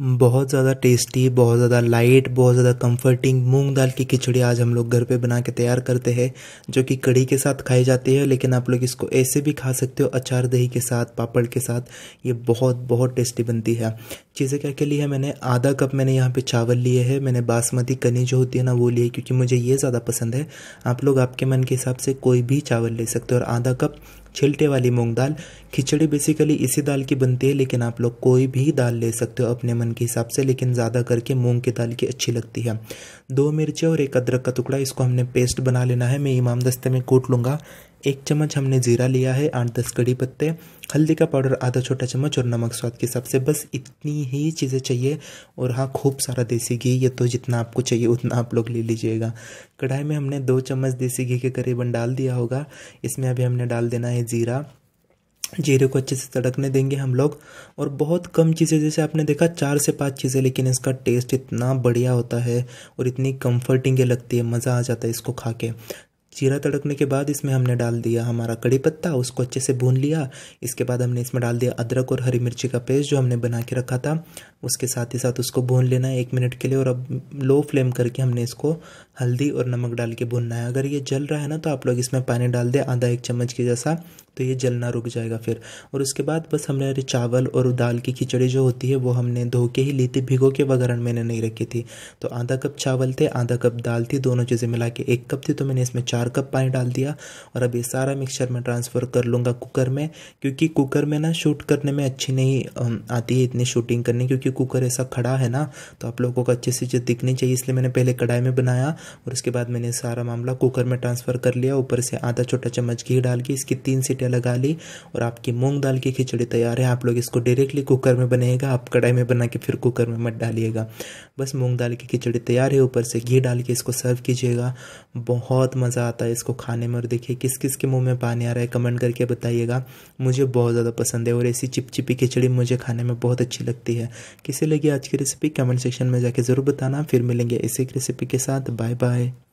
बहुत ज़्यादा टेस्टी बहुत ज़्यादा लाइट बहुत ज़्यादा कंफर्टिंग मूंग दाल की खिचड़ी आज हम लोग घर पे बना के तैयार करते हैं जो कि कड़ी के साथ खाई जाती है लेकिन आप लोग इसको ऐसे भी खा सकते हो अचार दही के साथ पापड़ के साथ ये बहुत बहुत टेस्टी बनती है चीज़ें क्या के लिए मैंने आधा कप मैंने यहाँ पे चावल लिए है मैंने बासमती कनी जो होती है ना वो लिए क्योंकि मुझे ये ज़्यादा पसंद है आप लोग आपके मन के हिसाब से कोई भी चावल ले सकते हो और आधा कप छिलटे वाली मूंग दाल खिचड़ी बेसिकली इसी दाल की बनती है लेकिन आप लोग कोई भी दाल ले सकते हो अपने मन के हिसाब से लेकिन ज़्यादा करके मूंग की दाल की अच्छी लगती है दो मिर्चे और एक अदरक का टुकड़ा इसको हमने पेस्ट बना लेना है मैं इमाम दस्ते में कूट लूँगा एक चम्मच हमने ज़ीरा लिया है आठ दस कड़ी पत्ते हल्दी का पाउडर आधा छोटा चम्मच और नमक स्वाद के हिसाब से बस इतनी ही चीज़ें चाहिए और हाँ खूब सारा देसी घी ये तो जितना आपको चाहिए उतना आप लोग ले लीजिएगा कढ़ाई में हमने दो चम्मच देसी घी के करीबन डाल दिया होगा इसमें अभी हमने डाल देना है ज़ीरा जीरे को अच्छे से तड़कने देंगे हम लोग और बहुत कम चीज़ें जैसे आपने देखा चार से पांच चीज़ें लेकिन इसका टेस्ट इतना बढ़िया होता है और इतनी कंफर्टिंग लगती है मज़ा आ जाता है इसको खा के जीरा तड़कने के बाद इसमें हमने डाल दिया हमारा कड़ी पत्ता उसको अच्छे से भून लिया इसके बाद हमने इसमें डाल दिया अदरक और हरी मिर्ची का पेस्ट जो हमने बना के रखा था उसके साथ ही साथ उसको भून लेना है एक मिनट के लिए और अब लो फ्लेम करके हमने इसको हल्दी और नमक डाल के भूनना है अगर ये जल रहा है ना तो आप लोग इसमें पानी डाल दें आधा एक चम्मच के जैसा तो ये जलना रुक जाएगा फिर और उसके बाद बस हमने अरे चावल और दाल की खिचड़ी जो होती है वो हमने धो के ही ली थी भिगो के वगैरह मैंने नहीं रखी थी तो आधा कप चावल थे आधा कप दाल थी दोनों चीज़ें मिला के एक कप थी तो मैंने इसमें चार कप पानी डाल दिया और अब ये सारा मिक्सचर मैं ट्रांसफ़र कर लूँगा कुकर में क्योंकि कुकर में ना शूट करने में अच्छी नहीं आती है इतनी शूटिंग करने क्योंकि कुकर ऐसा खड़ा है ना तो आप लोगों को अच्छे से चीज़ दिखनी चाहिए इसलिए मैंने पहले कढ़ाई में बनाया और उसके बाद मैंने सारा मामला कुकर में ट्रांसफ़र कर लिया ऊपर से आधा छोटा चम्मच घी डाल के इसकी तीन सीटें सीटियाँ लगा ली और आपकी मूंग दाल की खिचड़ी तैयार है आप लोग इसको डायरेक्टली कुकर में बनाएगा आप कढ़ाई में बना के फिर कुकर में मत डालिएगा बस मूंग दाल की खिचड़ी तैयार है ऊपर से घी डाल के इसको सर्व कीजिएगा बहुत मज़ा आता है इसको खाने में और देखिए किस किस के मुँह में पानी आ रहा है कमेंट करके बताइएगा मुझे बहुत ज़्यादा पसंद है और ऐसी चिपचिपी खिचड़ी मुझे खाने में बहुत अच्छी लगती है किसे लगी आज की रेसिपी कमेंट सेक्शन में जाके ज़रूर बताना फिर मिलेंगे इसी रेसिपी के साथ बाय बाय